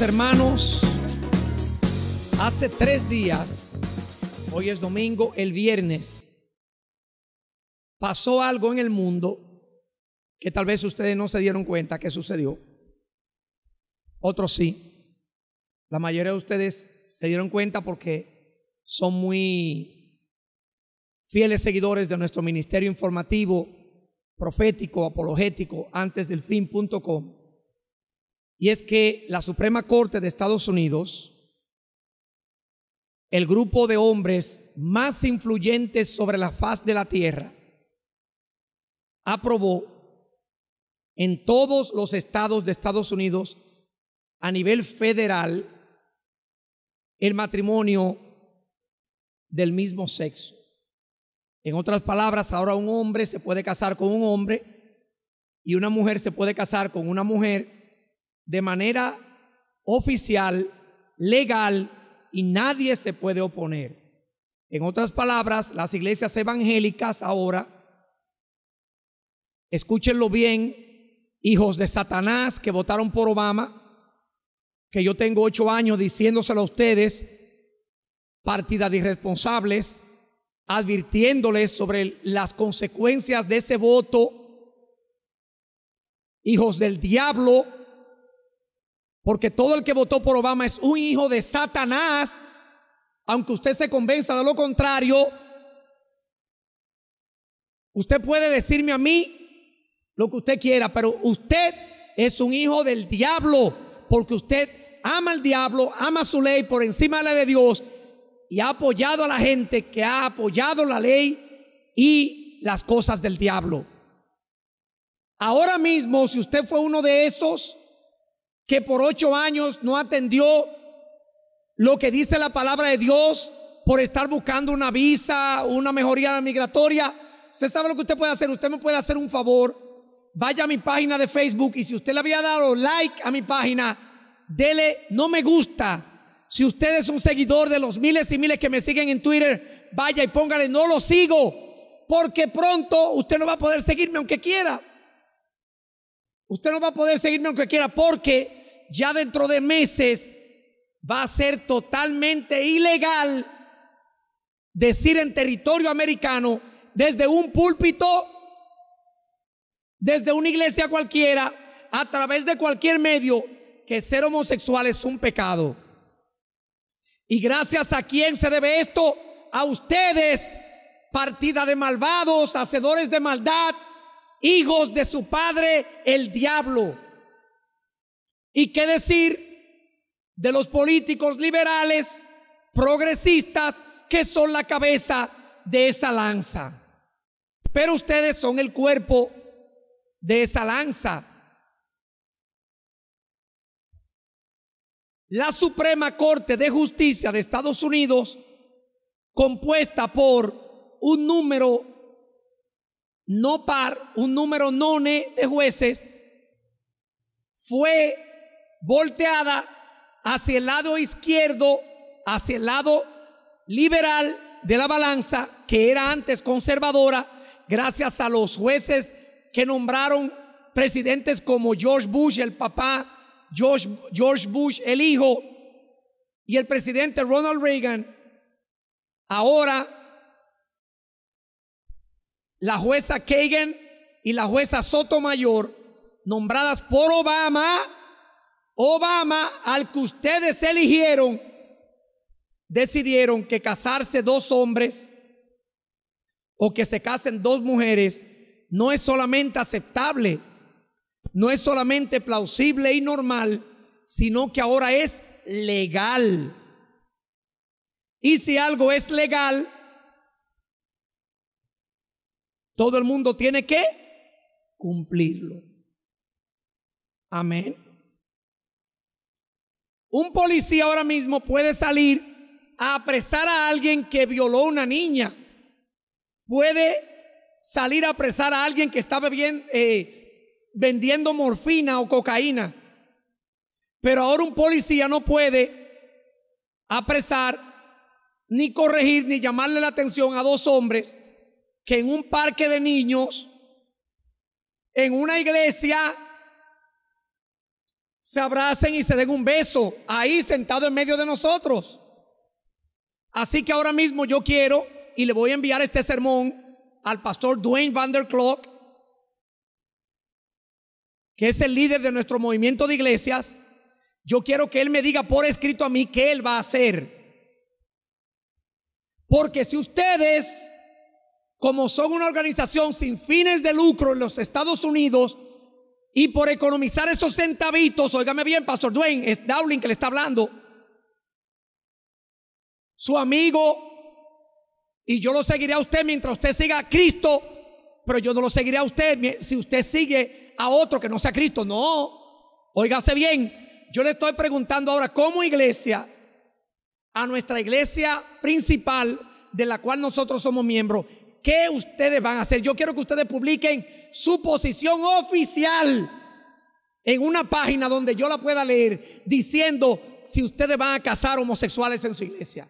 hermanos, hace tres días, hoy es domingo, el viernes, pasó algo en el mundo que tal vez ustedes no se dieron cuenta que sucedió. Otros sí. La mayoría de ustedes se dieron cuenta porque son muy fieles seguidores de nuestro ministerio informativo, profético, apologético, antes del fin.com y es que la Suprema Corte de Estados Unidos, el grupo de hombres más influyentes sobre la faz de la tierra, aprobó en todos los estados de Estados Unidos a nivel federal el matrimonio del mismo sexo. En otras palabras, ahora un hombre se puede casar con un hombre y una mujer se puede casar con una mujer de manera oficial, legal, y nadie se puede oponer. En otras palabras, las iglesias evangélicas ahora, escúchenlo bien, hijos de Satanás que votaron por Obama, que yo tengo ocho años diciéndoselo a ustedes, partida de irresponsables, advirtiéndoles sobre las consecuencias de ese voto, hijos del diablo porque todo el que votó por Obama es un hijo de Satanás, aunque usted se convenza de lo contrario. Usted puede decirme a mí lo que usted quiera, pero usted es un hijo del diablo, porque usted ama al diablo, ama su ley por encima de la de Dios y ha apoyado a la gente que ha apoyado la ley y las cosas del diablo. Ahora mismo, si usted fue uno de esos, que por ocho años no atendió lo que dice la palabra de Dios por estar buscando una visa, una mejoría migratoria. Usted sabe lo que usted puede hacer. Usted me puede hacer un favor. Vaya a mi página de Facebook y si usted le había dado like a mi página, dele no me gusta. Si usted es un seguidor de los miles y miles que me siguen en Twitter, vaya y póngale no lo sigo. Porque pronto usted no va a poder seguirme aunque quiera. Usted no va a poder seguirme aunque quiera porque ya dentro de meses va a ser totalmente ilegal decir en territorio americano desde un púlpito, desde una iglesia cualquiera, a través de cualquier medio, que ser homosexual es un pecado. Y gracias a quién se debe esto? A ustedes, partida de malvados, hacedores de maldad, hijos de su padre el diablo. ¿Y qué decir de los políticos liberales, progresistas, que son la cabeza de esa lanza? Pero ustedes son el cuerpo de esa lanza. La Suprema Corte de Justicia de Estados Unidos, compuesta por un número no par, un número none de jueces, fue volteada hacia el lado izquierdo, hacia el lado liberal de la balanza, que era antes conservadora, gracias a los jueces que nombraron presidentes como George Bush, el papá, George, George Bush, el hijo, y el presidente Ronald Reagan, ahora la jueza Kagan y la jueza Sotomayor, nombradas por Obama, Obama, al que ustedes eligieron, decidieron que casarse dos hombres o que se casen dos mujeres no es solamente aceptable, no es solamente plausible y normal, sino que ahora es legal. Y si algo es legal, todo el mundo tiene que cumplirlo. Amén. Un policía ahora mismo puede salir a apresar a alguien que violó a una niña. Puede salir a apresar a alguien que Estaba eh, vendiendo morfina o cocaína. Pero ahora un policía no puede apresar, ni corregir, ni llamarle la atención a dos hombres que en un parque de niños, en una iglesia, se abracen y se den un beso ahí sentado en medio de nosotros. Así que ahora mismo yo quiero y le voy a enviar este sermón al pastor Dwayne Van der Klok, que es el líder de nuestro movimiento de iglesias. Yo quiero que él me diga por escrito a mí qué él va a hacer. Porque si ustedes como son una organización sin fines de lucro en los Estados Unidos, y por economizar esos centavitos, óigame bien, Pastor Dwayne, es Dowling que le está hablando, su amigo, y yo lo seguiré a usted mientras usted siga a Cristo, pero yo no lo seguiré a usted si usted sigue a otro que no sea Cristo. No, óigase bien, yo le estoy preguntando ahora como iglesia, a nuestra iglesia principal, de la cual nosotros somos miembros, ¿Qué ustedes van a hacer? Yo quiero que ustedes publiquen su posición oficial en una página donde yo la pueda leer diciendo si ustedes van a casar homosexuales en su iglesia.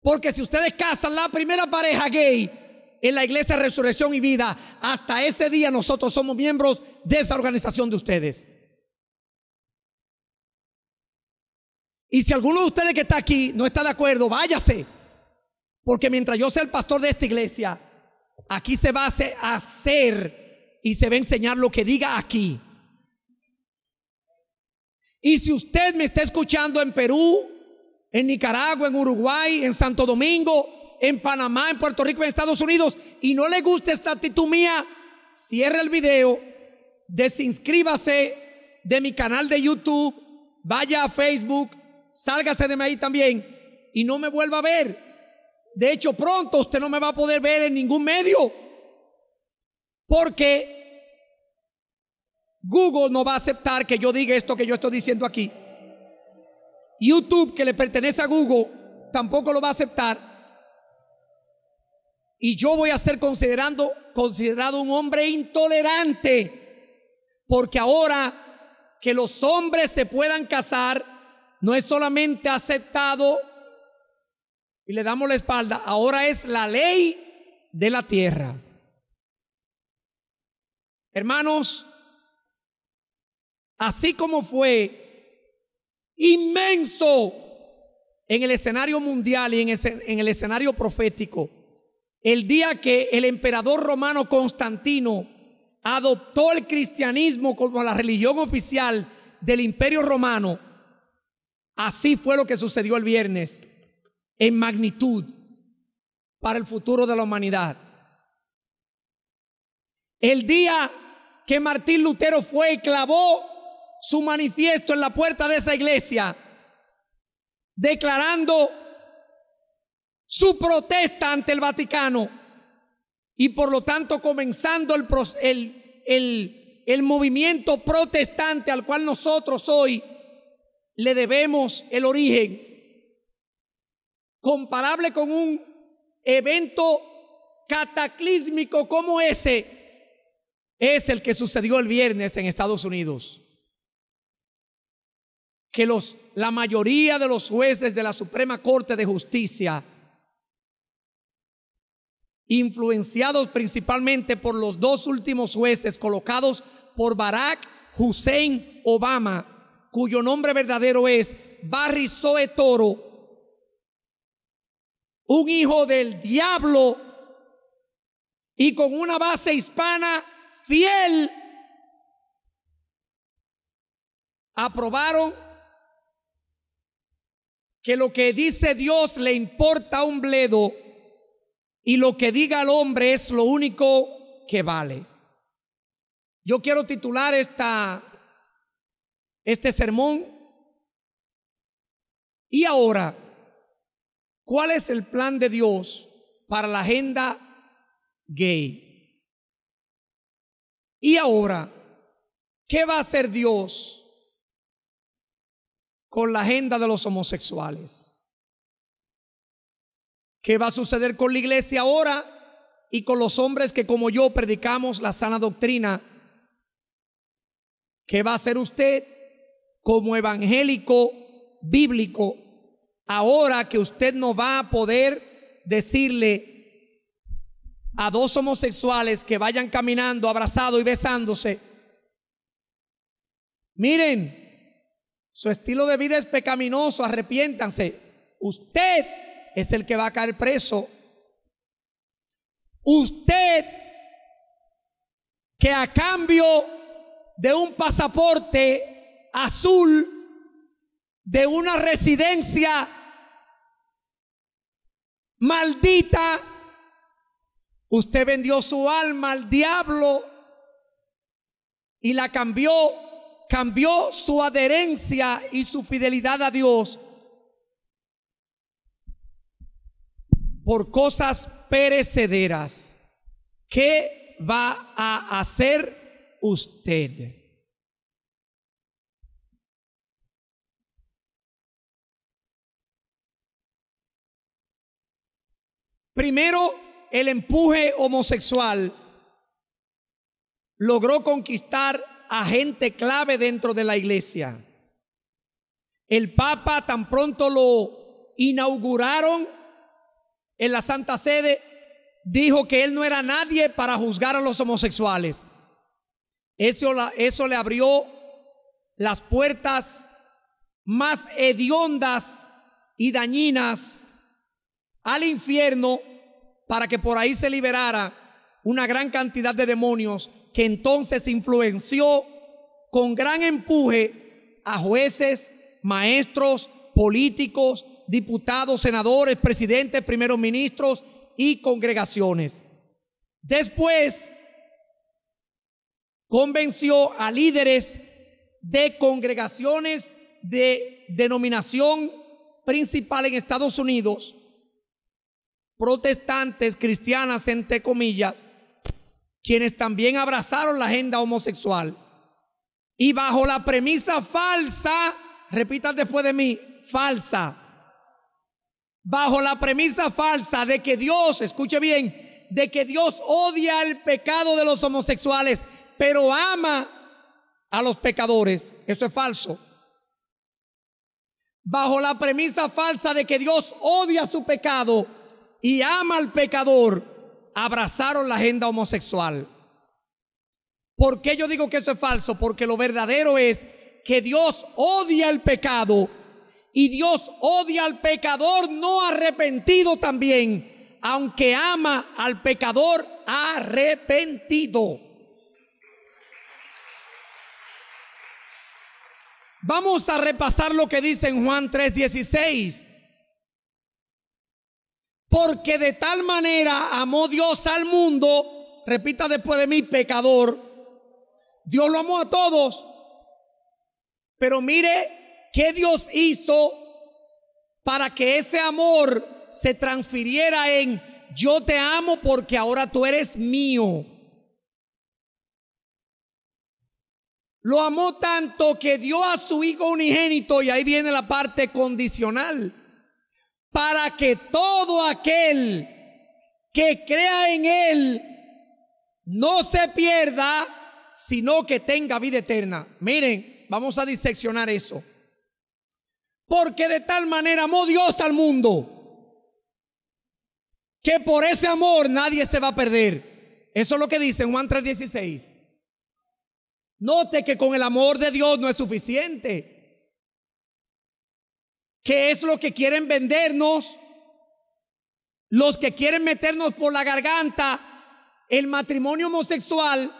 Porque si ustedes casan la primera pareja gay en la iglesia Resurrección y Vida, hasta ese día nosotros somos miembros de esa organización de ustedes. Y si alguno de ustedes que está aquí no está de acuerdo, váyase. Porque mientras yo sea el pastor de esta iglesia, aquí se va a hacer y se va a enseñar lo que diga aquí. Y si usted me está escuchando en Perú, en Nicaragua, en Uruguay, en Santo Domingo, en Panamá, en Puerto Rico, en Estados Unidos, y no le gusta esta actitud mía, cierre el video, desinscríbase de mi canal de YouTube, vaya a Facebook, sálgase de ahí también y no me vuelva a ver. De hecho, pronto usted no me va a poder ver en ningún medio. Porque Google no va a aceptar que yo diga esto que yo estoy diciendo aquí. YouTube, que le pertenece a Google, tampoco lo va a aceptar. Y yo voy a ser considerando, considerado un hombre intolerante. Porque ahora que los hombres se puedan casar, no es solamente aceptado y le damos la espalda, ahora es la ley de la tierra. Hermanos, así como fue inmenso en el escenario mundial y en, en el escenario profético, el día que el emperador romano Constantino adoptó el cristianismo como la religión oficial del imperio romano, así fue lo que sucedió el viernes en magnitud para el futuro de la humanidad. El día que Martín Lutero fue y clavó su manifiesto en la puerta de esa iglesia, declarando su protesta ante el Vaticano y por lo tanto comenzando el, el, el, movimiento protestante al cual nosotros hoy le debemos el origen comparable con un evento cataclísmico como ese, es el que sucedió el viernes en Estados Unidos. Que los, la mayoría de los jueces de la Suprema Corte de Justicia, influenciados principalmente por los dos últimos jueces colocados por Barack Hussein Obama, cuyo nombre verdadero es Barry Soetoro un hijo del diablo y con una base hispana fiel, aprobaron que lo que dice Dios le importa un bledo y lo que diga el hombre es lo único que vale. Yo quiero titular esta, este sermón. Y ahora, ¿Cuál es el plan de Dios para la agenda gay? Y ahora, ¿qué va a hacer Dios con la agenda de los homosexuales? ¿Qué va a suceder con la iglesia ahora y con los hombres que como yo predicamos la sana doctrina? ¿Qué va a hacer usted como evangélico bíblico ahora que usted no va a poder decirle a dos homosexuales que vayan caminando abrazados y besándose, miren, su estilo de vida es pecaminoso, arrepiéntanse. Usted es el que va a caer preso. Usted que a cambio de un pasaporte azul de una residencia maldita. Usted vendió su alma al diablo y la cambió, cambió su adherencia y su fidelidad a Dios por cosas perecederas. ¿Qué va a hacer usted? Primero, el empuje homosexual logró conquistar a gente clave dentro de la iglesia. El Papa tan pronto lo inauguraron en la Santa Sede, dijo que él no era nadie para juzgar a los homosexuales. Eso, eso le abrió las puertas más hediondas y dañinas al infierno para que por ahí se liberara una gran cantidad de demonios que entonces influenció con gran empuje a jueces, maestros, políticos, diputados, senadores, presidentes, primeros ministros y congregaciones. Después convenció a líderes de congregaciones de denominación principal en Estados Unidos protestantes, cristianas, entre comillas, quienes también abrazaron la agenda homosexual. Y bajo la premisa falsa, repitan después de mí, falsa. Bajo la premisa falsa de que Dios, escuche bien, de que Dios odia el pecado de los homosexuales, pero ama a los pecadores. Eso es falso. Bajo la premisa falsa de que Dios odia su pecado, y ama al pecador, abrazaron la agenda homosexual. ¿Por qué yo digo que eso es falso? Porque lo verdadero es que Dios odia el pecado y Dios odia al pecador no arrepentido también, aunque ama al pecador arrepentido. Vamos a repasar lo que dice en Juan 3:16. Porque de tal manera amó Dios al mundo, repita después de mí, pecador. Dios lo amó a todos. Pero mire qué Dios hizo para que ese amor se transfiriera en yo te amo porque ahora tú eres mío. Lo amó tanto que dio a su hijo unigénito y ahí viene la parte condicional para que todo aquel que crea en Él no se pierda, sino que tenga vida eterna. Miren, vamos a diseccionar eso. Porque de tal manera amó Dios al mundo, que por ese amor nadie se va a perder. Eso es lo que dice Juan 3:16. Note que con el amor de Dios no es suficiente. ¿Qué es lo que quieren vendernos? Los que quieren meternos por la garganta el matrimonio homosexual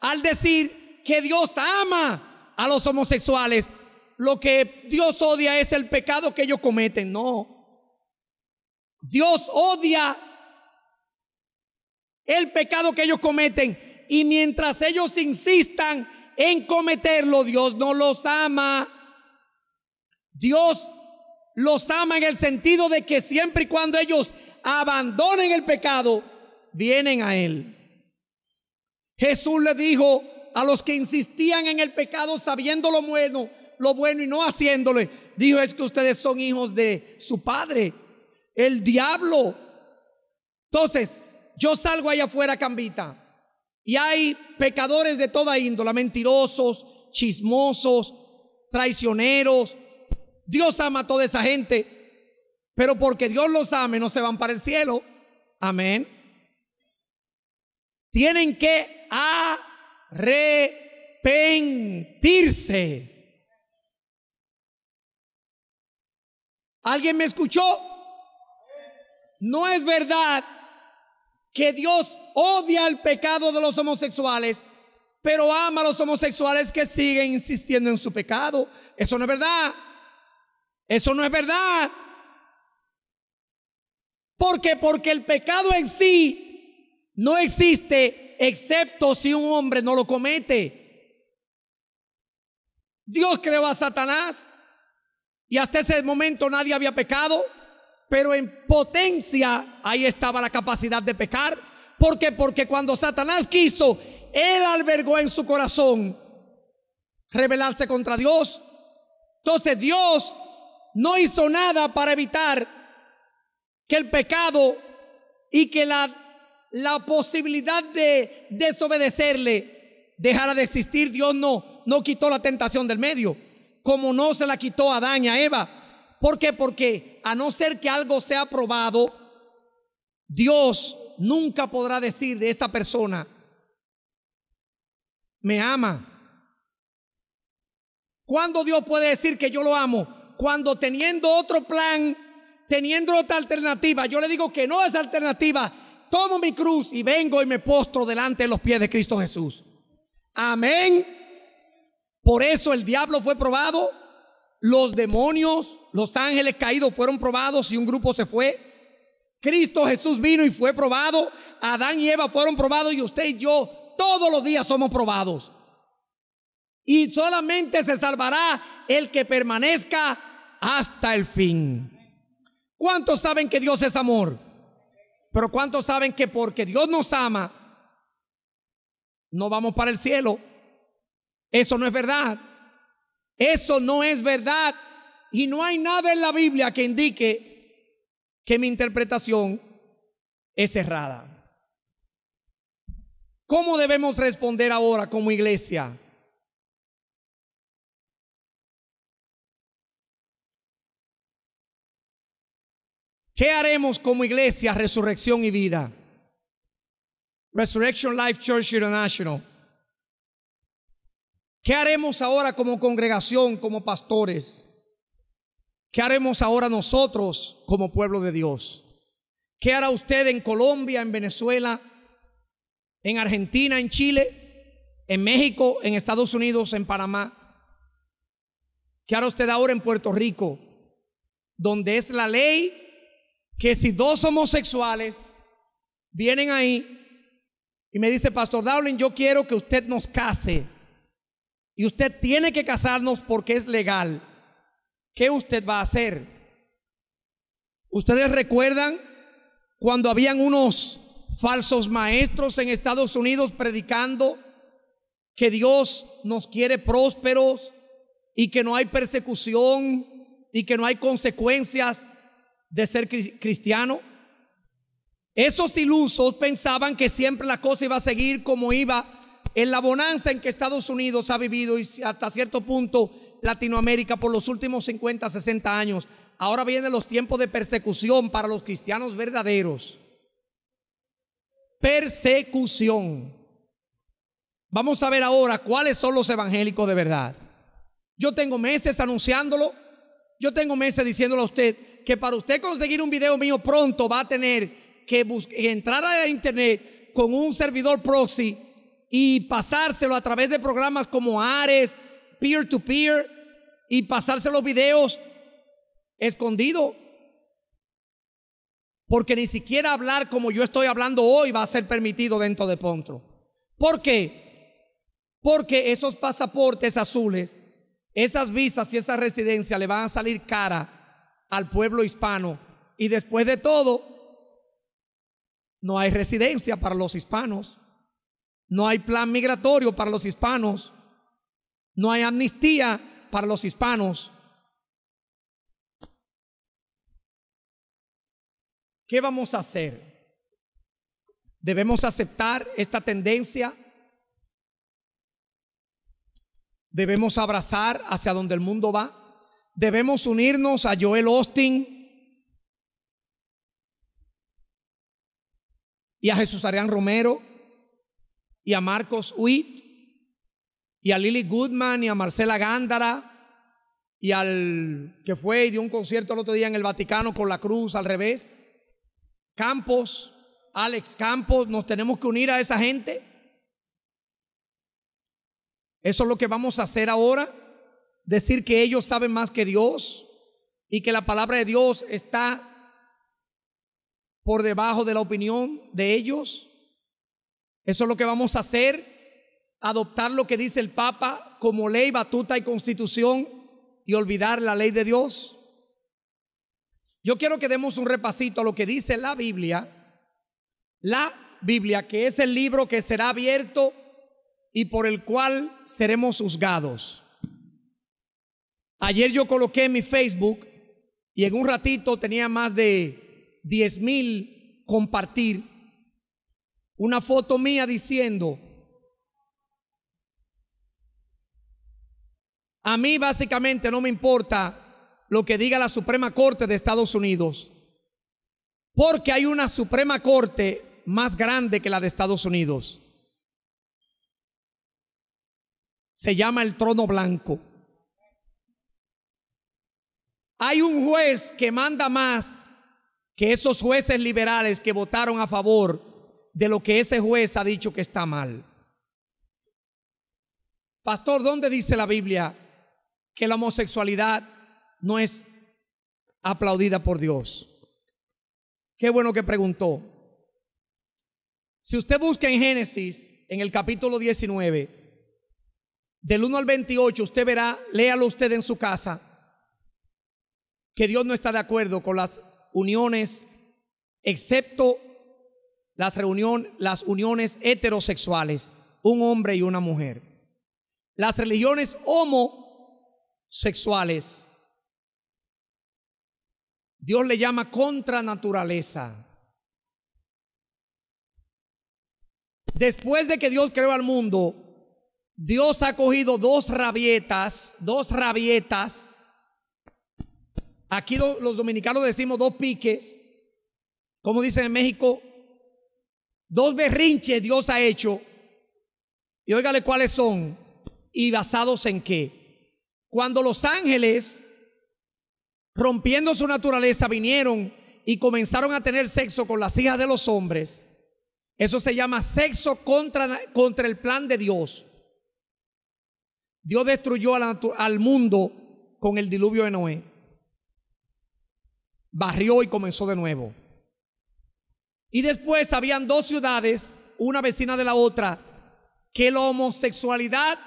al decir que Dios ama a los homosexuales. Lo que Dios odia es el pecado que ellos cometen. No. Dios odia el pecado que ellos cometen. Y mientras ellos insistan en cometerlo, Dios no los ama. Dios los ama en el sentido de que siempre y cuando ellos abandonen el pecado, vienen a Él. Jesús le dijo a los que insistían en el pecado sabiendo lo bueno, lo bueno y no haciéndole, dijo es que ustedes son hijos de su padre, el diablo. Entonces, yo salgo allá afuera, Cambita, y hay pecadores de toda índola, mentirosos, chismosos, traicioneros, Dios ama a toda esa gente, pero porque Dios los ame no se van para el cielo. Amén. Tienen que arrepentirse. ¿Alguien me escuchó? No es verdad que Dios odia el pecado de los homosexuales, pero ama a los homosexuales que siguen insistiendo en su pecado. Eso no es verdad. Eso no es verdad. Porque porque el pecado en sí no existe excepto si un hombre no lo comete. Dios creó a Satanás y hasta ese momento nadie había pecado, pero en potencia ahí estaba la capacidad de pecar. Porque cuando Satanás quiso, él albergó en su corazón rebelarse contra Dios. Entonces Dios no hizo nada para evitar que el pecado y que la, posibilidad de desobedecerle dejara de existir. Dios no, no quitó la tentación del medio, como no se la quitó a daña a Eva. ¿Por qué? Porque a no ser que algo sea probado, Dios nunca podrá decir de esa persona, me ama. ¿Cuándo Dios puede decir que yo lo amo? cuando teniendo otro plan, teniendo otra alternativa, yo le digo que no es alternativa, tomo mi cruz y vengo y me postro delante de los pies de Cristo Jesús. Amén. Por eso el diablo fue probado, los demonios, los ángeles caídos fueron probados y un grupo se fue. Cristo Jesús vino y fue probado, Adán y Eva fueron probados y usted y yo todos los días somos probados. Y solamente se salvará el que permanezca hasta el fin. ¿Cuántos saben que Dios es amor? Pero ¿cuántos saben que porque Dios nos ama, no vamos para el cielo? Eso no es verdad. Eso no es verdad. Y no hay nada en la Biblia que indique que mi interpretación es errada. ¿Cómo debemos responder ahora como iglesia? ¿Qué haremos como iglesia Resurrección y Vida? Resurrection Life Church International. ¿Qué haremos ahora como congregación, como pastores? ¿Qué haremos ahora nosotros como pueblo de Dios? ¿Qué hará usted en Colombia, en Venezuela, en Argentina, en Chile, en México, en Estados Unidos, en Panamá? ¿Qué hará usted ahora en Puerto Rico, donde es la ley que si dos homosexuales vienen ahí y me dice, Pastor Dowling, yo quiero que usted nos case. Y usted tiene que casarnos porque es legal. ¿Qué usted va a hacer? ¿Ustedes recuerdan cuando habían unos falsos maestros en Estados Unidos predicando que Dios nos quiere prósperos y que no hay persecución y que no hay consecuencias de ser cristiano. Esos ilusos pensaban que siempre la cosa iba a seguir como iba en la bonanza en que Estados Unidos ha vivido y hasta cierto punto Latinoamérica por los últimos 50, 60 años. Ahora vienen los tiempos de persecución para los cristianos verdaderos. Persecución. Vamos a ver ahora cuáles son los evangélicos de verdad. Yo tengo meses anunciándolo. Yo tengo meses diciéndolo a usted, que para usted conseguir un video mío pronto va a tener que entrar a internet con un servidor proxy y pasárselo a través de programas como Ares, peer to peer y pasarse los videos escondido. Porque ni siquiera hablar como yo estoy hablando hoy va a ser permitido dentro de Pontro. ¿Por qué? Porque esos pasaportes azules, esas visas y esa residencia le van a salir cara al pueblo hispano. Y después de todo, no hay residencia para los hispanos, no hay plan migratorio para los hispanos, no hay amnistía para los hispanos. ¿Qué vamos a hacer? ¿Debemos aceptar esta tendencia? ¿Debemos abrazar hacia donde el mundo va? debemos unirnos a Joel Austin y a Jesús Arián Romero y a Marcos Witt y a Lily Goodman y a Marcela Gándara y al que fue y dio un concierto el otro día en el Vaticano con la cruz al revés. Campos, Alex Campos, nos tenemos que unir a esa gente. Eso es lo que vamos a hacer ahora decir que ellos saben más que Dios y que la palabra de Dios está por debajo de la opinión de ellos. Eso es lo que vamos a hacer, adoptar lo que dice el Papa como ley, batuta y constitución y olvidar la ley de Dios. Yo quiero que demos un repasito a lo que dice la Biblia, la Biblia, que es el libro que será abierto y por el cual seremos juzgados. Ayer yo coloqué en mi Facebook y en un ratito tenía más de 10 mil compartir una foto mía diciendo, a mí básicamente no me importa lo que diga la Suprema Corte de Estados Unidos, porque hay una Suprema Corte más grande que la de Estados Unidos. Se llama el trono blanco. Hay un juez que manda más que esos jueces liberales que votaron a favor de lo que ese juez ha dicho que está mal. Pastor, ¿dónde dice la Biblia que la homosexualidad no es aplaudida por Dios? Qué bueno que preguntó. Si usted busca en Génesis, en el capítulo 19, del 1 al 28, usted verá, léalo usted en su casa que Dios no está de acuerdo con las uniones, excepto las, reuniones las uniones heterosexuales, un hombre y una mujer. Las religiones homosexuales, Dios le llama contra naturaleza. Después de que Dios creó al mundo, Dios ha cogido dos rabietas, dos rabietas Aquí los dominicanos decimos dos piques. Como dicen en México, dos berrinches Dios ha hecho. Y óigale cuáles son y basados en qué. Cuando los ángeles, rompiendo su naturaleza, vinieron y comenzaron a tener sexo con las hijas de los hombres, eso se llama sexo contra, contra el plan de Dios. Dios destruyó al, al mundo con el diluvio de Noé barrió y comenzó de nuevo. Y después habían dos ciudades, una vecina de la otra, que la homosexualidad,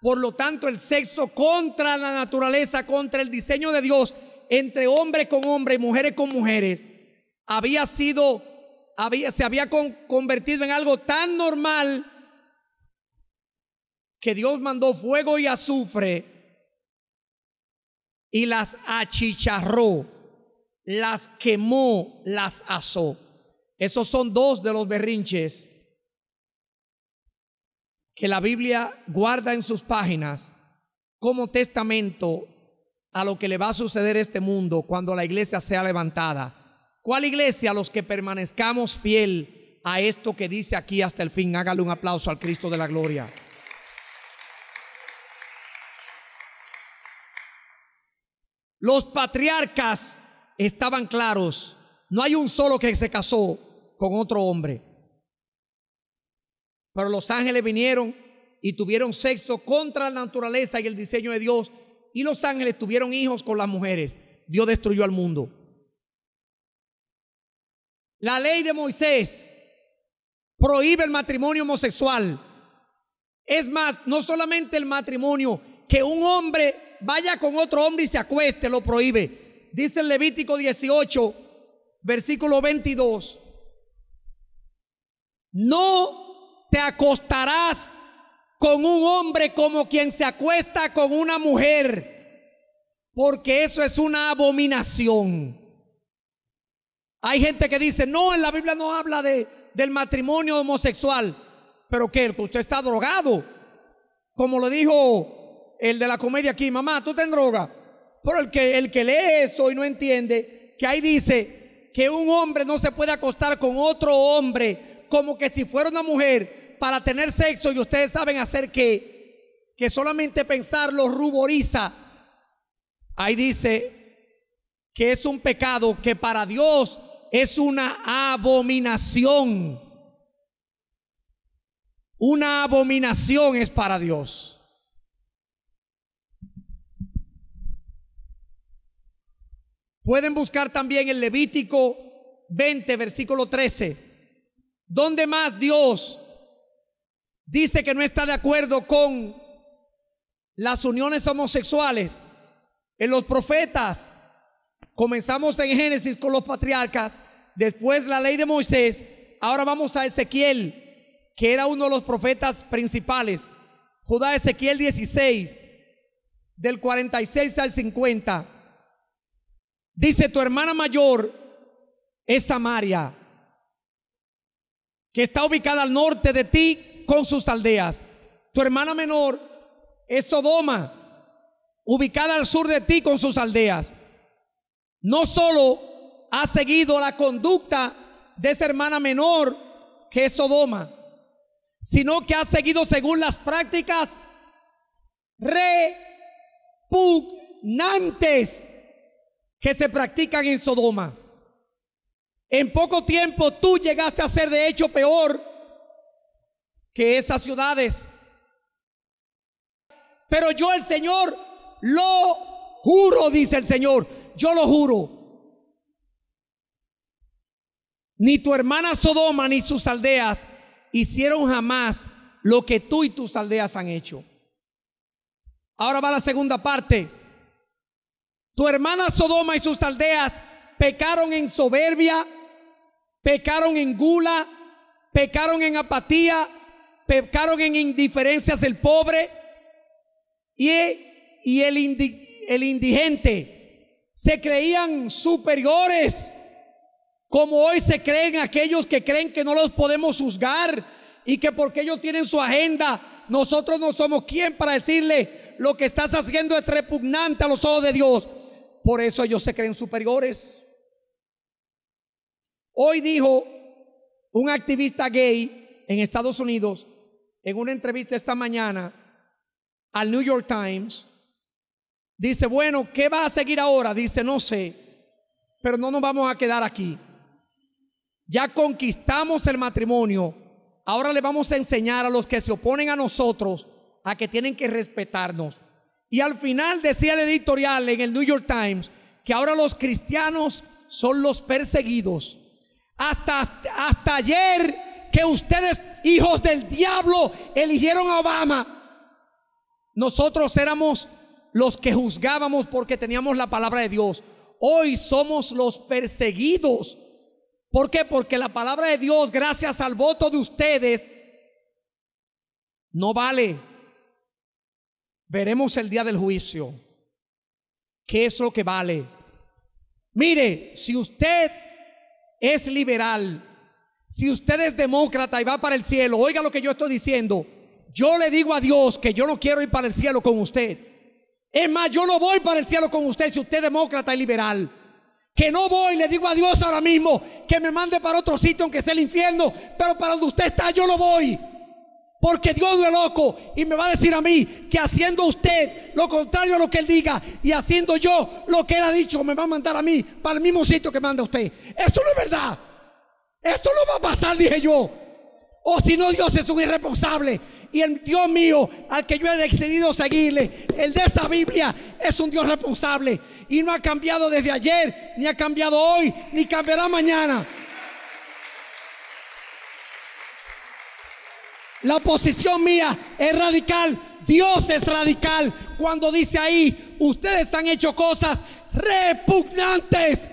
por lo tanto el sexo contra la naturaleza, contra el diseño de Dios, entre hombre con hombre y mujeres con mujeres, había sido, había, se había convertido en algo tan normal que Dios mandó fuego y azufre y las achicharró las quemó, las asó. Esos son dos de los berrinches que la Biblia guarda en sus páginas como testamento a lo que le va a suceder a este mundo cuando la iglesia sea levantada. ¿Cuál iglesia? Los que permanezcamos fiel a esto que dice aquí hasta el fin. Hágale un aplauso al Cristo de la Gloria. Los patriarcas estaban claros. No hay un solo que se casó con otro hombre. Pero los ángeles vinieron y tuvieron sexo contra la naturaleza y el diseño de Dios. Y los ángeles tuvieron hijos con las mujeres. Dios destruyó al mundo. La ley de Moisés prohíbe el matrimonio homosexual. Es más, no solamente el matrimonio, que un hombre vaya con otro hombre y se acueste, lo prohíbe dice el Levítico 18, versículo 22, no te acostarás con un hombre como quien se acuesta con una mujer, porque eso es una abominación. Hay gente que dice, no, en la Biblia no habla de, del matrimonio homosexual, pero que usted está drogado. Como lo dijo el de la comedia aquí, mamá, tú ten droga. Pero el que, lee eso y no entiende, que ahí dice que un hombre no se puede acostar con otro hombre como que si fuera una mujer para tener sexo y ustedes saben hacer que, que solamente pensarlo ruboriza. Ahí dice que es un pecado que para Dios es una abominación. Una abominación es para Dios. Pueden buscar también el Levítico 20, versículo 13. ¿Dónde más Dios dice que no está de acuerdo con las uniones homosexuales? En los profetas. Comenzamos en Génesis con los patriarcas, después la ley de Moisés, ahora vamos a Ezequiel, que era uno de los profetas principales. Judá Ezequiel 16, del 46 al 50. Dice, tu hermana mayor es Samaria, que está ubicada al norte de ti con sus aldeas. Tu hermana menor es Sodoma, ubicada al sur de ti con sus aldeas. No solo ha seguido la conducta de esa hermana menor que es Sodoma, sino que ha seguido según las prácticas repugnantes que se practican en Sodoma. En poco tiempo tú llegaste a ser de hecho peor que esas ciudades. Pero yo el Señor lo juro, dice el Señor, yo lo juro. Ni tu hermana Sodoma ni sus aldeas hicieron jamás lo que tú y tus aldeas han hecho. Ahora va la segunda parte. Tu hermana Sodoma y sus aldeas pecaron en soberbia, pecaron en gula, pecaron en apatía, pecaron en indiferencias el pobre y, el, el indigente. Se creían superiores, como hoy se creen aquellos que creen que no los podemos juzgar y que porque ellos tienen su agenda, nosotros no somos quien para decirle lo que estás haciendo es repugnante a los ojos de Dios. Por eso ellos se creen superiores. Hoy dijo un activista gay en Estados Unidos, en una entrevista esta mañana al New York Times, dice, bueno, ¿qué va a seguir ahora? Dice, no sé, pero no nos vamos a quedar aquí. Ya conquistamos el matrimonio. Ahora le vamos a enseñar a los que se oponen a nosotros a que tienen que respetarnos. Y al final decía el editorial en el New York Times que ahora los cristianos son los perseguidos. Hasta, hasta, ayer que ustedes, hijos del diablo, eligieron a Obama, nosotros éramos los que juzgábamos porque teníamos la palabra de Dios. Hoy somos los perseguidos. ¿Por qué? Porque la palabra de Dios, gracias al voto de ustedes, no vale. Veremos el día del juicio. ¿Qué es lo que vale? Mire, si usted es liberal, si usted es demócrata y va para el cielo, oiga lo que yo estoy diciendo. Yo le digo a Dios que yo no quiero ir para el cielo con usted. Es más, yo no voy para el cielo con usted si usted es demócrata y liberal. Que no voy, le digo a Dios ahora mismo que me mande para otro sitio, aunque sea el infierno, pero para donde usted está yo no voy. Porque Dios no es loco y me va a decir a mí que haciendo usted lo contrario a lo que él diga y haciendo yo lo que él ha dicho, me va a mandar a mí para el mismo sitio que manda usted. Eso no es verdad. Esto no va a pasar, dije yo. O si no, Dios es un irresponsable. Y el Dios mío, al que yo he decidido seguirle, el de esa Biblia, es un Dios responsable. Y no ha cambiado desde ayer, ni ha cambiado hoy, ni cambiará mañana. La posición mía es radical. Dios es radical cuando dice ahí, ustedes han hecho cosas repugnantes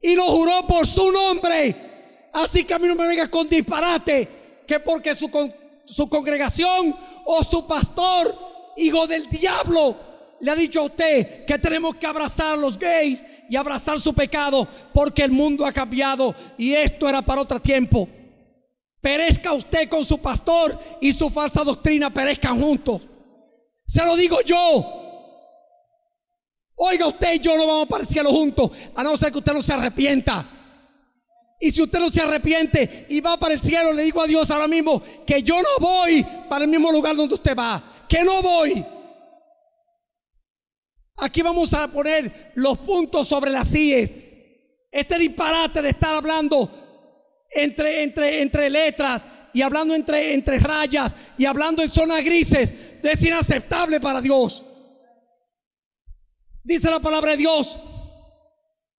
y lo juró por su nombre. Así que a mí no me venga con disparate que porque su, con, su congregación o su pastor, hijo del diablo, le ha dicho a usted que tenemos que abrazar a los gays y abrazar su pecado porque el mundo ha cambiado y esto era para otro tiempo. Perezca usted con su pastor y su falsa doctrina perezcan juntos. Se lo digo yo. Oiga, usted y yo no vamos para el cielo juntos, a no ser que usted no se arrepienta. Y si usted no se arrepiente y va para el cielo, le digo a Dios ahora mismo que yo no voy para el mismo lugar donde usted va, que no voy. Aquí vamos a poner los puntos sobre las sillas. Este disparate de estar hablando entre, entre, letras y hablando entre, entre rayas y hablando en zonas grises es inaceptable para Dios. Dice la palabra de Dios,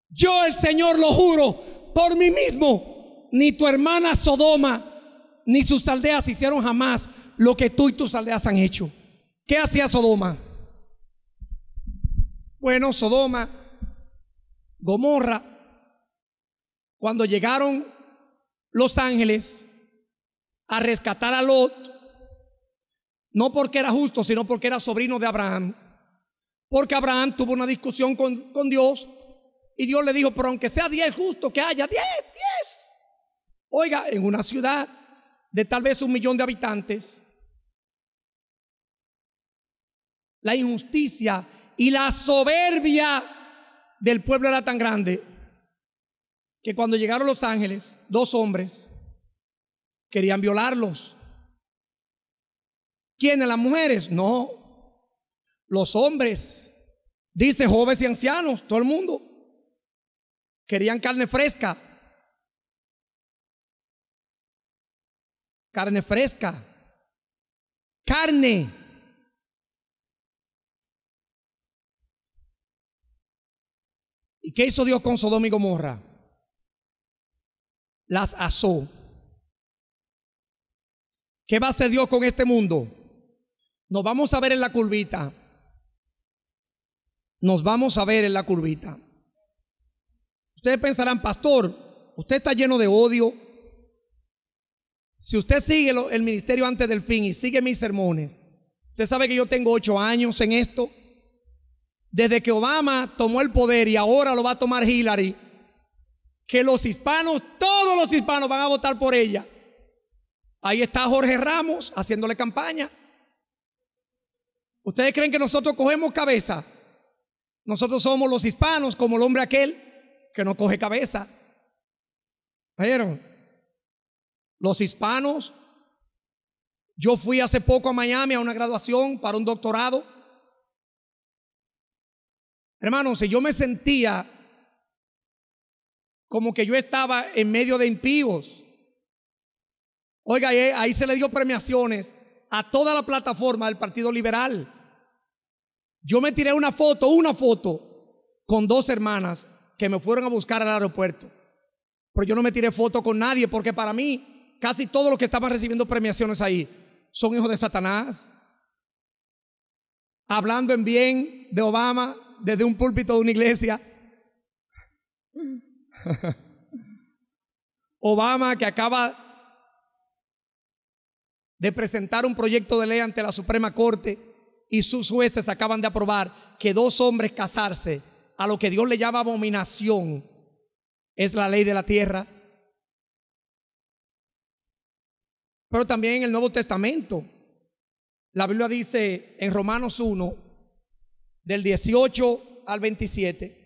yo el Señor lo juro por mí mismo, ni tu hermana Sodoma ni sus aldeas hicieron jamás lo que tú y tus aldeas han hecho. ¿Qué hacía Sodoma? Bueno, Sodoma, Gomorra, cuando llegaron los ángeles a rescatar a Lot, no porque era justo, sino porque era sobrino de Abraham. Porque Abraham tuvo una discusión con, Dios y Dios le dijo, pero aunque sea diez justo que haya diez, diez. Oiga, en una ciudad de tal vez un millón de habitantes, la injusticia y la soberbia del pueblo era tan grande que cuando llegaron los ángeles, dos hombres querían violarlos. ¿Quiénes? Las mujeres. No, los hombres. Dice jóvenes y ancianos, todo el mundo. Querían carne fresca. Carne fresca. Carne. ¿Y qué hizo Dios con Sodoma y Gomorra? las asó. ¿Qué va a hacer Dios con este mundo? Nos vamos a ver en la curvita. Nos vamos a ver en la curvita. Ustedes pensarán, pastor, usted está lleno de odio. Si usted sigue el ministerio antes del fin y sigue mis sermones, usted sabe que yo tengo ocho años en esto. Desde que Obama tomó el poder y ahora lo va a tomar Hillary, que los hispanos, todos los hispanos van a votar por ella. Ahí está Jorge Ramos haciéndole campaña. ¿Ustedes creen que nosotros cogemos cabeza? Nosotros somos los hispanos como el hombre aquel que no coge cabeza. Vieron? los hispanos, yo fui hace poco a Miami a una graduación para un doctorado. Hermanos, si yo me sentía como que yo estaba en medio de impíos. Oiga, ahí se le dio premiaciones a toda la plataforma del Partido Liberal. Yo me tiré una foto, una foto, con dos hermanas que me fueron a buscar al aeropuerto. Pero yo no me tiré foto con nadie porque para mí casi todos los que estaban recibiendo premiaciones ahí son hijos de Satanás. Hablando en bien de Obama desde un púlpito de una iglesia. Obama que acaba de presentar un proyecto de ley ante la Suprema Corte y sus jueces acaban de aprobar que dos hombres casarse a lo que Dios le llama abominación es la ley de la tierra. Pero también en el Nuevo Testamento, la Biblia dice en Romanos 1, del 18 al 27,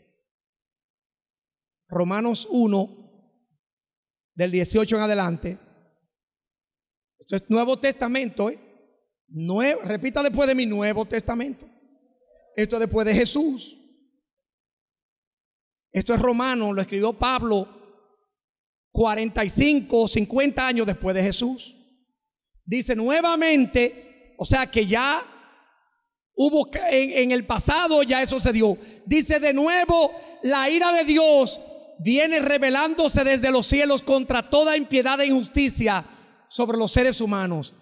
Romanos 1, del 18 en adelante. Esto es Nuevo Testamento, ¿eh? repita después de mi Nuevo Testamento. Esto es después de Jesús. Esto es Romano, lo escribió Pablo 45, 50 años después de Jesús. Dice nuevamente, o sea que ya hubo en, en el pasado, ya eso se dio. Dice de nuevo, la ira de Dios viene revelándose desde los cielos contra toda impiedad e injusticia sobre los seres humanos,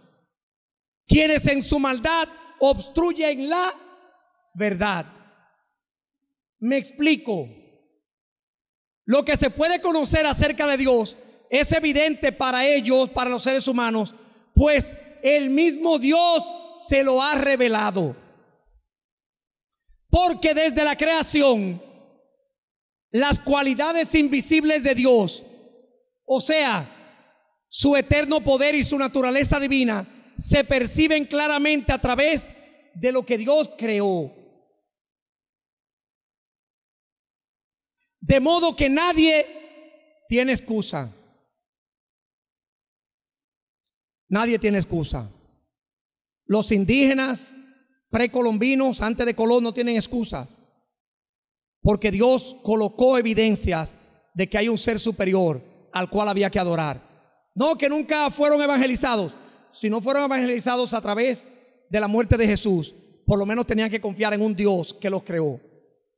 quienes en su maldad obstruyen la verdad. Me explico. Lo que se puede conocer acerca de Dios es evidente para ellos, para los seres humanos, pues el mismo Dios se lo ha revelado. Porque desde la creación, las cualidades invisibles de Dios, o sea, su eterno poder y su naturaleza divina, se perciben claramente a través de lo que Dios creó. De modo que nadie tiene excusa. Nadie tiene excusa. Los indígenas precolombinos antes de Colón no tienen excusa porque Dios colocó evidencias de que hay un ser superior al cual había que adorar. No que nunca fueron evangelizados, si no fueron evangelizados a través de la muerte de Jesús, por lo menos tenían que confiar en un Dios que los creó.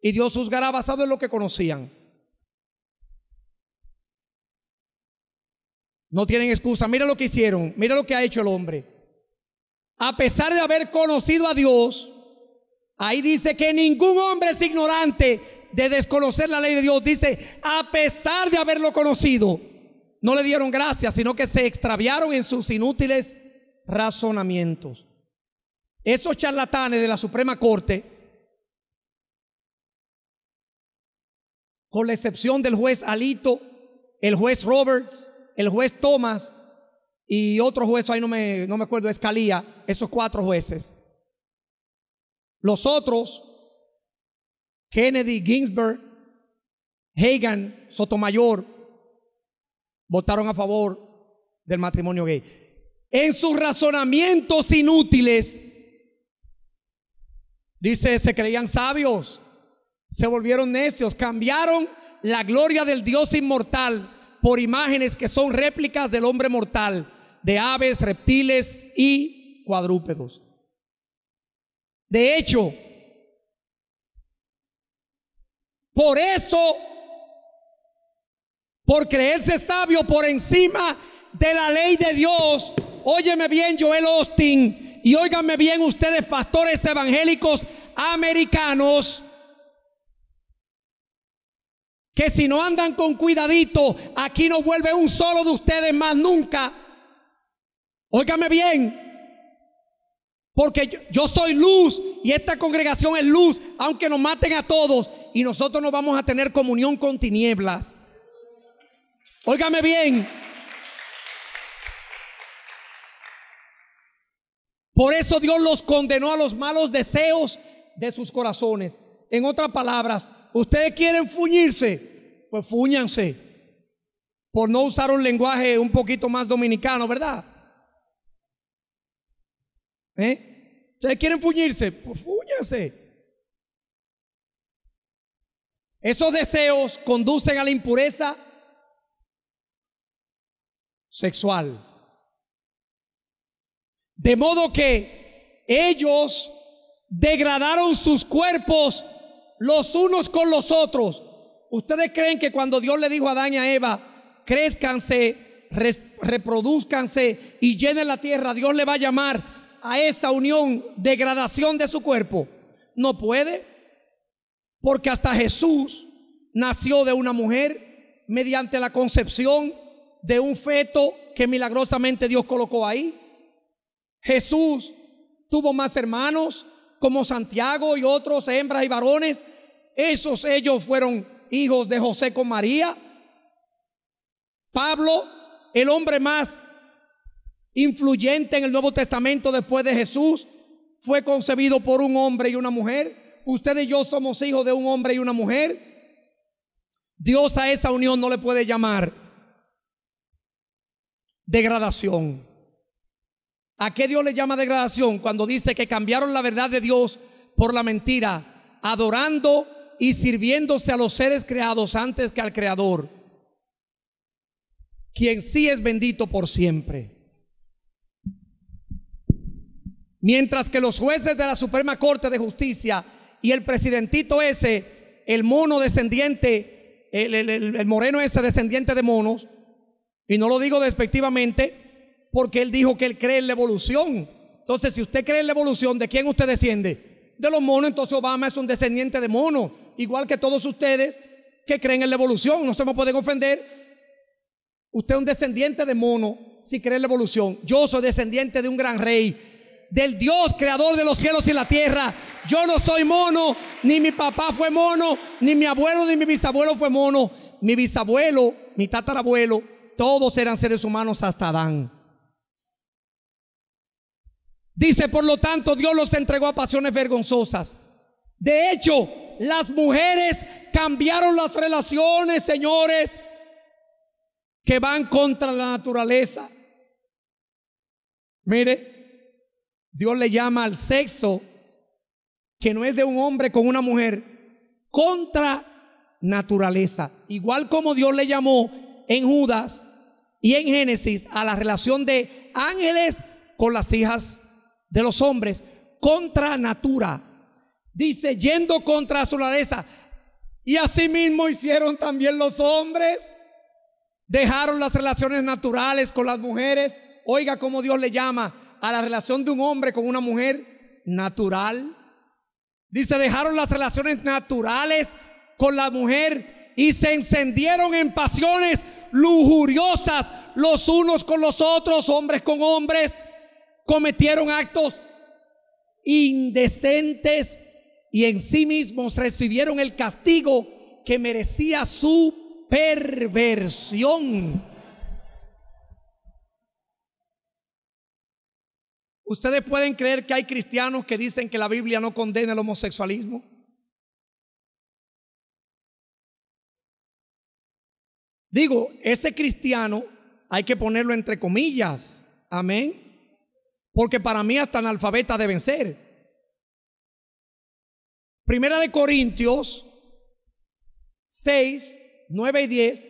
Y Dios juzgará basado en lo que conocían. No tienen excusa. Mira lo que hicieron. Mira lo que ha hecho el hombre. A pesar de haber conocido a Dios, Ahí dice que ningún hombre es ignorante de desconocer la ley de Dios. Dice, a pesar de haberlo conocido, no le dieron gracias, sino que se extraviaron en sus inútiles razonamientos. Esos charlatanes de la Suprema Corte, con la excepción del juez Alito, el juez Roberts, el juez Thomas y otro juez, ahí no me, no me acuerdo, Escalía, esos cuatro jueces los otros, Kennedy, Ginsburg, Hagan, Sotomayor, votaron a favor del matrimonio gay. En sus razonamientos inútiles, dice, se creían sabios, se volvieron necios, cambiaron la gloria del Dios inmortal por imágenes que son réplicas del hombre mortal, de aves, reptiles y cuadrúpedos. De hecho, por eso, por creerse sabio por encima de la ley de Dios, óyeme bien Joel Austin y óiganme bien ustedes pastores evangélicos americanos, que si no andan con cuidadito, aquí no vuelve un solo de ustedes más nunca. Óigame bien, porque yo, soy luz y esta congregación es luz, aunque nos maten a todos y nosotros no vamos a tener comunión con tinieblas. Óigame bien. Por eso Dios los condenó a los malos deseos de sus corazones. En otras palabras, ustedes quieren fuñirse, pues fuñanse. Por no usar un lenguaje un poquito más dominicano, ¿verdad? ¿Ustedes ¿Eh? quieren fuñirse? Pues Esos deseos conducen a la impureza sexual. De modo que ellos degradaron sus cuerpos los unos con los otros. ¿Ustedes creen que cuando Dios le dijo a Adán y a Eva, crezcanse, reproduzcanse y llenen la tierra, Dios le va a llamar a esa unión, degradación de su cuerpo? No puede, porque hasta Jesús nació de una mujer mediante la concepción de un feto que milagrosamente Dios colocó ahí. Jesús tuvo más hermanos como Santiago y otros, hembras y varones. Esos ellos fueron hijos de José con María. Pablo, el hombre más influyente en el Nuevo Testamento después de Jesús, fue concebido por un hombre y una mujer. Usted y yo somos hijos de un hombre y una mujer. Dios a esa unión no le puede llamar degradación. ¿A qué Dios le llama degradación? Cuando dice que cambiaron la verdad de Dios por la mentira, adorando y sirviéndose a los seres creados antes que al Creador, quien sí es bendito por siempre. Mientras que los jueces de la Suprema Corte de Justicia y el presidentito ese, el mono descendiente, el, moreno ese descendiente de monos, y no lo digo despectivamente, porque él dijo que él cree en la evolución. Entonces, si usted cree en la evolución, ¿de quién usted desciende? De los monos, entonces Obama es un descendiente de mono, igual que todos ustedes que creen en la evolución, no se me pueden ofender. Usted es un descendiente de mono si cree en la evolución. Yo soy descendiente de un gran rey del Dios creador de los cielos y la tierra. Yo no soy mono, ni mi papá fue mono, ni mi abuelo, ni mi bisabuelo fue mono. Mi bisabuelo, mi tatarabuelo, todos eran seres humanos hasta Adán. Dice, por lo tanto, Dios los entregó a pasiones vergonzosas. De hecho, las mujeres cambiaron las relaciones, señores, que van contra la naturaleza. Mire, Dios le llama al sexo que no es de un hombre con una mujer contra naturaleza. Igual como Dios le llamó en Judas y en Génesis a la relación de ángeles con las hijas de los hombres contra natura. Dice, yendo contra su naturaleza. Y mismo hicieron también los hombres. Dejaron las relaciones naturales con las mujeres. Oiga como Dios le llama a la relación de un hombre con una mujer natural. Dice, dejaron las relaciones naturales con la mujer y se encendieron en pasiones lujuriosas los unos con los otros, hombres con hombres, cometieron actos indecentes y en sí mismos recibieron el castigo que merecía su perversión. ¿Ustedes pueden creer que hay cristianos que dicen que la Biblia no condena el homosexualismo? Digo, ese cristiano hay que ponerlo entre comillas. Amén. Porque para mí hasta analfabeta deben ser. Primera de Corintios 6, 9 y 10.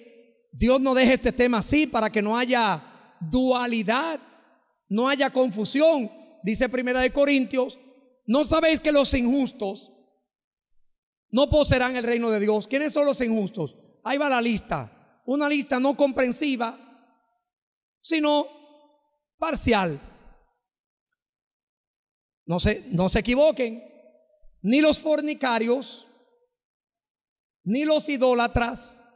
Dios no deja este tema así para que no haya dualidad no haya confusión, dice Primera de Corintios, ¿no sabéis que los injustos no poseerán el reino de Dios? ¿Quiénes son los injustos? Ahí va la lista, una lista no comprensiva, sino parcial. No se, no se equivoquen, ni los fornicarios, ni los idólatras,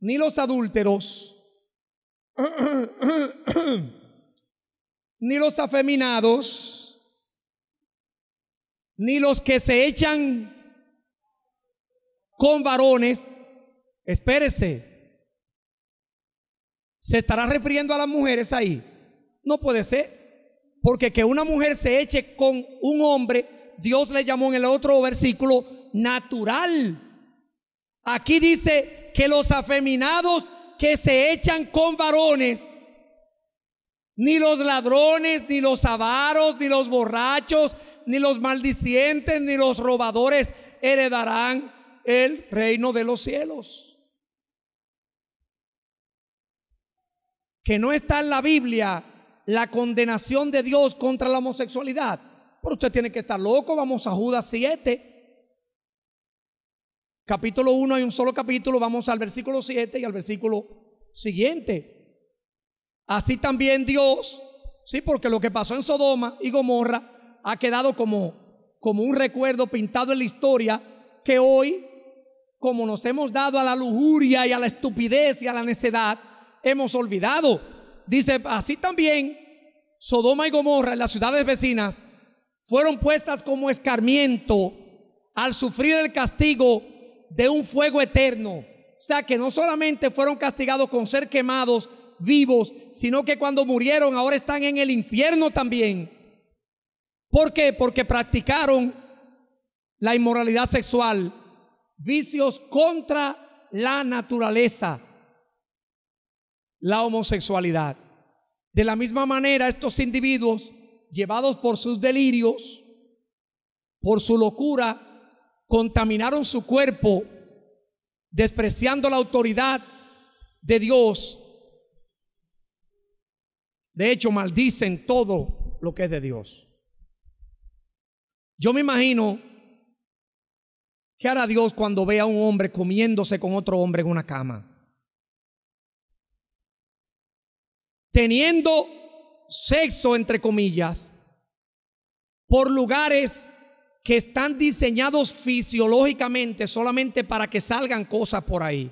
ni los adúlteros, ni los afeminados, ni los que se echan con varones. Espérese. ¿Se estará refiriendo a las mujeres ahí? No puede ser. Porque que una mujer se eche con un hombre, Dios le llamó en el otro versículo natural. Aquí dice que los afeminados que se echan con varones, ni los ladrones, ni los avaros, ni los borrachos, ni los maldicientes, ni los robadores heredarán el reino de los cielos. Que no está en la Biblia la condenación de Dios contra la homosexualidad. Pero usted tiene que estar loco. Vamos a Judas 7. Capítulo 1, hay un solo capítulo. Vamos al versículo 7 y al versículo siguiente. Así también Dios, sí, porque lo que pasó en Sodoma y Gomorra ha quedado como, como un recuerdo pintado en la historia que hoy, como nos hemos dado a la lujuria y a la estupidez y a la necedad, hemos olvidado. Dice, así también Sodoma y Gomorra, en las ciudades vecinas, fueron puestas como escarmiento al sufrir el castigo de un fuego eterno. O sea que no solamente fueron castigados con ser quemados, vivos, sino que cuando murieron ahora están en el infierno también. ¿Por qué? Porque practicaron la inmoralidad sexual, vicios contra la naturaleza, la homosexualidad. De la misma manera, estos individuos, llevados por sus delirios, por su locura, contaminaron su cuerpo, despreciando la autoridad de Dios de hecho, maldicen todo lo que es de Dios. Yo me imagino qué hará Dios cuando vea a un hombre comiéndose con otro hombre en una cama. Teniendo sexo, entre comillas, por lugares que están diseñados fisiológicamente solamente para que salgan cosas por ahí.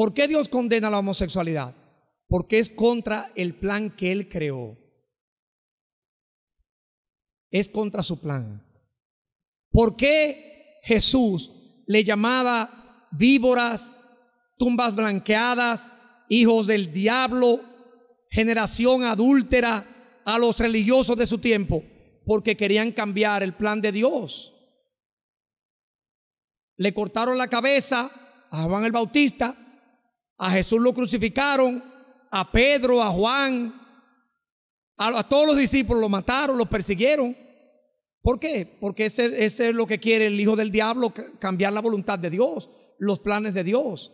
¿Por qué Dios condena la homosexualidad? Porque es contra el plan que Él creó. Es contra su plan. ¿Por qué Jesús le llamaba víboras, tumbas blanqueadas, hijos del diablo, generación adúltera a los religiosos de su tiempo? Porque querían cambiar el plan de Dios. Le cortaron la cabeza a Juan el Bautista a Jesús lo crucificaron, a Pedro, a Juan, a, todos los discípulos lo mataron, lo persiguieron. ¿Por qué? Porque ese, ese, es lo que quiere el Hijo del Diablo, cambiar la voluntad de Dios, los planes de Dios.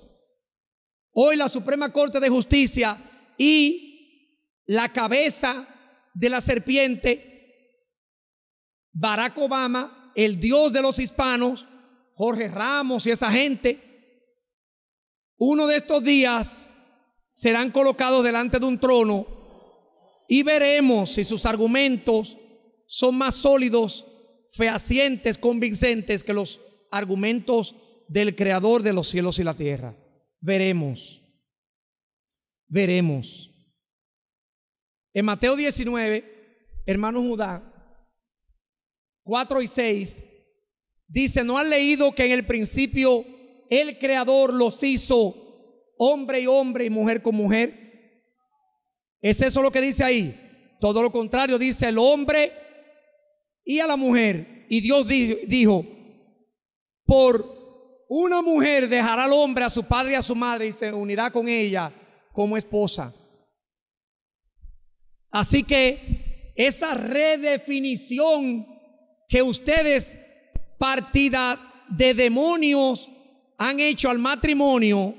Hoy la Suprema Corte de Justicia y la cabeza de la serpiente, Barack Obama, el Dios de los hispanos, Jorge Ramos y esa gente, uno de estos días serán colocados delante de un trono y veremos si sus argumentos son más sólidos, fehacientes, convincentes que los argumentos del creador de los cielos y la tierra. Veremos. Veremos. En Mateo 19, hermano Judá, 4 y 6, dice, ¿no han leído que en el principio el Creador los hizo hombre y hombre y mujer con mujer. ¿Es eso lo que dice ahí? Todo lo contrario, dice el hombre y a la mujer. Y Dios dijo, por una mujer dejará al hombre a su padre y a su madre y se unirá con ella como esposa. Así que esa redefinición que ustedes partida de demonios han hecho al matrimonio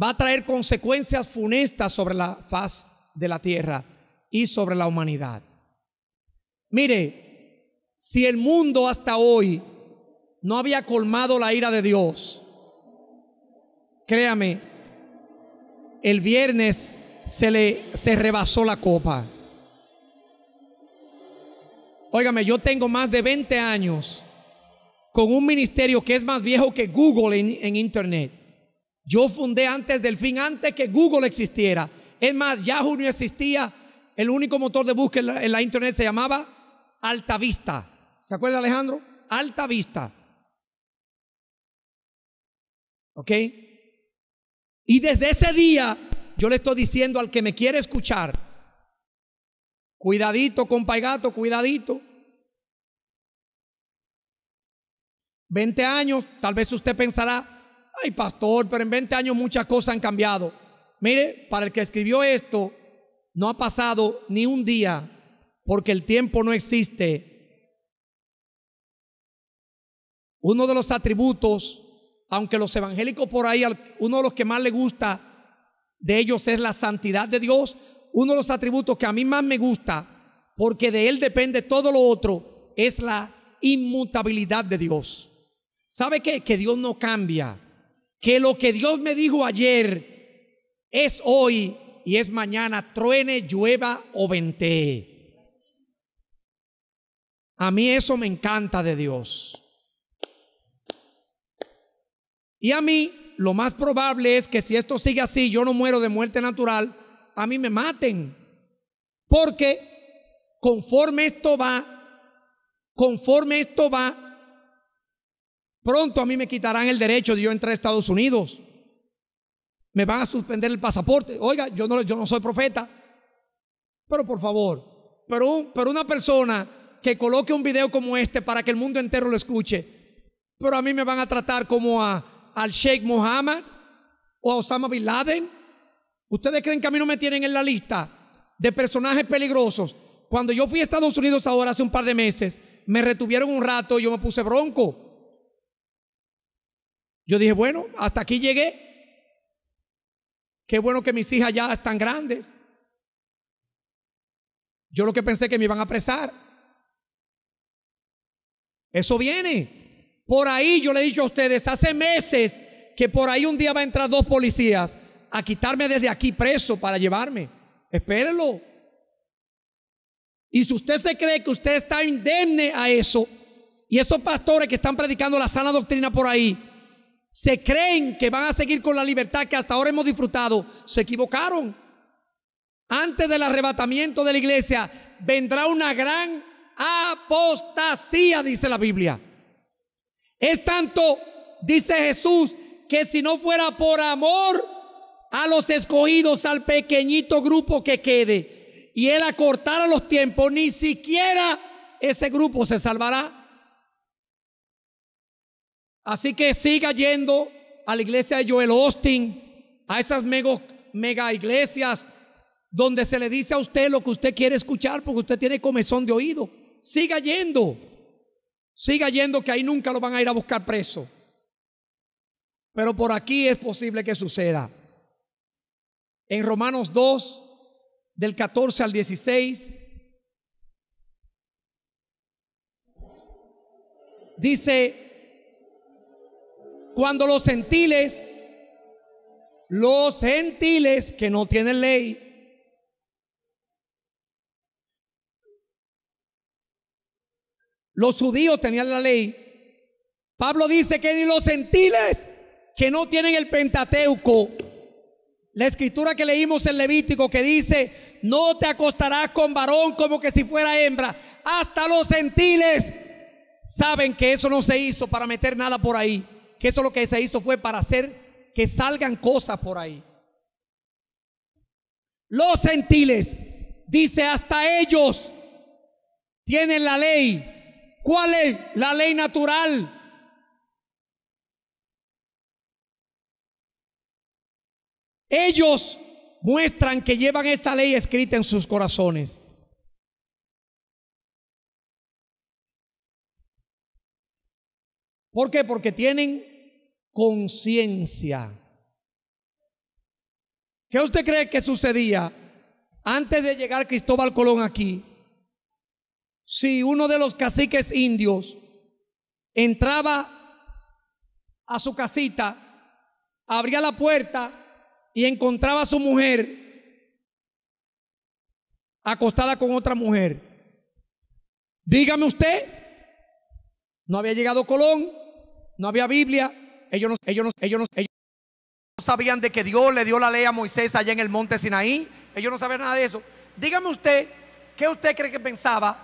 va a traer consecuencias funestas sobre la faz de la tierra y sobre la humanidad. Mire, si el mundo hasta hoy no había colmado la ira de Dios, créame, el viernes se le se rebasó la copa. Óigame, yo tengo más de 20 años con un ministerio que es más viejo que Google en, Internet. Yo fundé antes del fin, antes que Google existiera. Es más, Yahoo no existía. El único motor de búsqueda en la, Internet se llamaba Altavista. ¿Se acuerda Alejandro? Vista. ¿Ok? Y desde ese día yo le estoy diciendo al que me quiere escuchar, cuidadito con cuidadito, 20 años, tal vez usted pensará, ay pastor, pero en 20 años muchas cosas han cambiado. Mire, para el que escribió esto, no ha pasado ni un día, porque el tiempo no existe. Uno de los atributos, aunque los evangélicos por ahí, uno de los que más le gusta de ellos es la santidad de Dios, uno de los atributos que a mí más me gusta, porque de él depende todo lo otro, es la inmutabilidad de Dios. ¿Sabe qué? Que Dios no cambia. Que lo que Dios me dijo ayer es hoy y es mañana, truene, llueva o ventee. A mí eso me encanta de Dios. Y a mí lo más probable es que si esto sigue así, yo no muero de muerte natural, a mí me maten. Porque conforme esto va, conforme esto va, Pronto a mí me quitarán el derecho de yo entrar a Estados Unidos. Me van a suspender el pasaporte. Oiga, yo no, yo no soy profeta. Pero por favor, pero, un, pero una persona que coloque un video como este para que el mundo entero lo escuche, pero a mí me van a tratar como a, al Sheikh Mohammed o a Osama Bin Laden. ¿Ustedes creen que a mí no me tienen en la lista de personajes peligrosos? Cuando yo fui a Estados Unidos ahora hace un par de meses, me retuvieron un rato y yo me puse bronco yo dije, bueno, hasta aquí llegué. Qué bueno que mis hijas ya están grandes. Yo lo que pensé que me iban a apresar. Eso viene. Por ahí yo le he dicho a ustedes hace meses que por ahí un día va a entrar dos policías a quitarme desde aquí preso para llevarme. Espérenlo. Y si usted se cree que usted está indemne a eso, y esos pastores que están predicando la sana doctrina por ahí, se creen que van a seguir con la libertad que hasta ahora hemos disfrutado, se equivocaron. Antes del arrebatamiento de la iglesia vendrá una gran apostasía, dice la Biblia. Es tanto, dice Jesús, que si no fuera por amor a los escogidos, al pequeñito grupo que quede, y él acortara los tiempos, ni siquiera ese grupo se salvará. Así que siga yendo a la iglesia de Joel Austin, a esas mega, iglesias donde se le dice a usted lo que usted quiere escuchar porque usted tiene comezón de oído. Siga yendo. Siga yendo que ahí nunca lo van a ir a buscar preso. Pero por aquí es posible que suceda. En Romanos 2, del 14 al 16, dice, cuando los gentiles, los gentiles que no tienen ley, los judíos tenían la ley, Pablo dice que ni los gentiles que no tienen el Pentateuco, la escritura que leímos en Levítico que dice, no te acostarás con varón como que si fuera hembra. Hasta los gentiles saben que eso no se hizo para meter nada por ahí que eso lo que se hizo fue para hacer que salgan cosas por ahí. Los gentiles, dice hasta ellos, tienen la ley. ¿Cuál es la ley natural? Ellos muestran que llevan esa ley escrita en sus corazones. ¿Por qué? Porque tienen conciencia. ¿Qué usted cree que sucedía antes de llegar Cristóbal Colón aquí? Si uno de los caciques indios entraba a su casita, abría la puerta y encontraba a su mujer acostada con otra mujer. Dígame usted, no había llegado Colón, no había Biblia. Ellos no, ellos ellos no, sabían de que Dios le dio la ley a Moisés allá en el monte Sinaí. Ellos no sabían nada de eso. Dígame usted, ¿qué usted cree que pensaba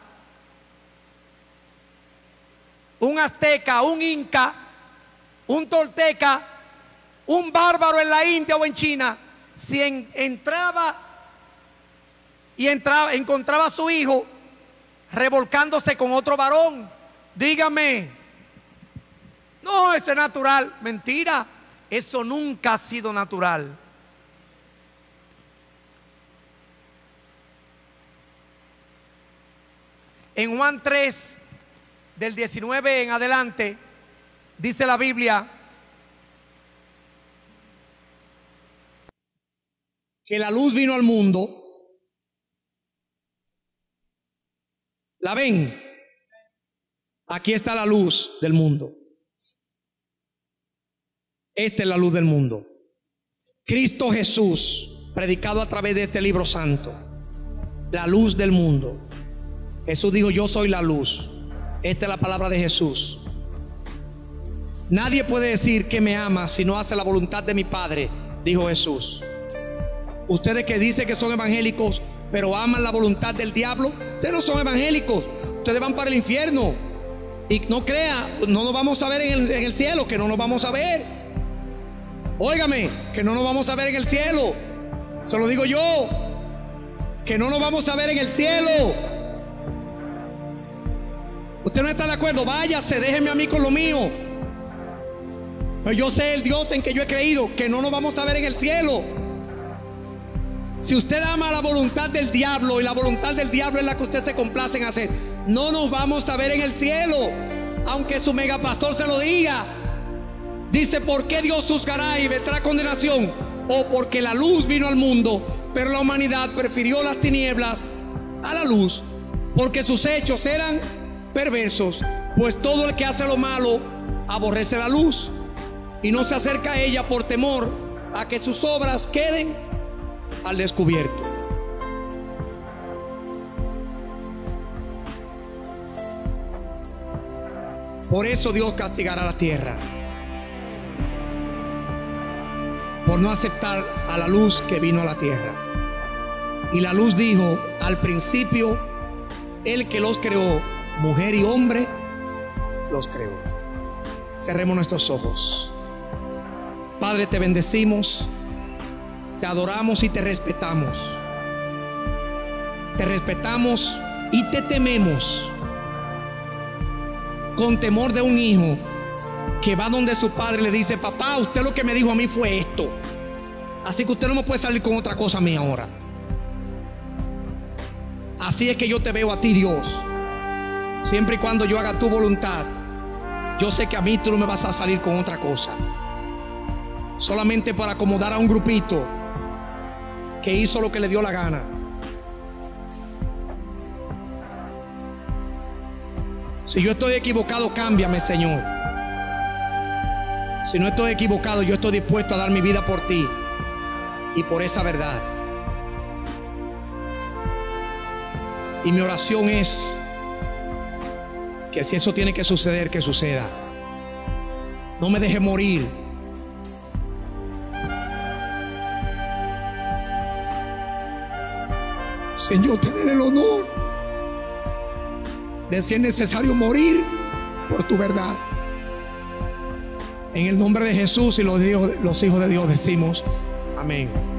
un azteca, un inca, un tolteca, un bárbaro en la India o en China, si entraba y entraba, encontraba a su hijo revolcándose con otro varón? Dígame, no, eso es natural. Mentira. Eso nunca ha sido natural. En Juan 3, del 19 en adelante, dice la Biblia que la luz vino al mundo. ¿La ven? Aquí está la luz del mundo. Esta es la luz del mundo. Cristo Jesús, predicado a través de este libro santo, la luz del mundo. Jesús dijo, yo soy la luz. Esta es la palabra de Jesús. Nadie puede decir que me ama si no hace la voluntad de mi Padre, dijo Jesús. Ustedes que dicen que son evangélicos, pero aman la voluntad del diablo, ustedes no son evangélicos, ustedes van para el infierno. Y no crea, no nos vamos a ver en el, en el cielo, que no nos vamos a ver. Óigame, que no nos vamos a ver en el cielo. Se lo digo yo. Que no nos vamos a ver en el cielo. Usted no está de acuerdo. Váyase, déjeme a mí con lo mío. Pero Yo sé el Dios en que yo he creído, que no nos vamos a ver en el cielo. Si usted ama la voluntad del diablo y la voluntad del diablo es la que usted se complace en hacer, no nos vamos a ver en el cielo, aunque su megapastor se lo diga. Dice, ¿por qué Dios juzgará y vendrá condenación? O porque la luz vino al mundo, pero la humanidad prefirió las tinieblas a la luz, porque sus hechos eran perversos, pues todo el que hace lo malo aborrece la luz y no se acerca a ella por temor a que sus obras queden al descubierto. Por eso Dios castigará la tierra. por no aceptar a la luz que vino a la tierra. Y la luz dijo, al principio, el que los creó, mujer y hombre, los creó. Cerremos nuestros ojos. Padre, te bendecimos, te adoramos y te respetamos. Te respetamos y te tememos con temor de un hijo que va donde su padre le dice, papá, usted lo que me dijo a mí fue esto. Así que usted no me puede salir con otra cosa a mí ahora. Así es que yo te veo a ti, Dios. Siempre y cuando yo haga tu voluntad, yo sé que a mí tú no me vas a salir con otra cosa. Solamente para acomodar a un grupito que hizo lo que le dio la gana. Si yo estoy equivocado, cámbiame, Señor. Si no estoy equivocado, yo estoy dispuesto a dar mi vida por ti y por esa verdad. Y mi oración es que si eso tiene que suceder, que suceda. No me deje morir. Señor, tener el honor de si es necesario morir por tu verdad. En el nombre de Jesús y los, los hijos de Dios decimos. Amém.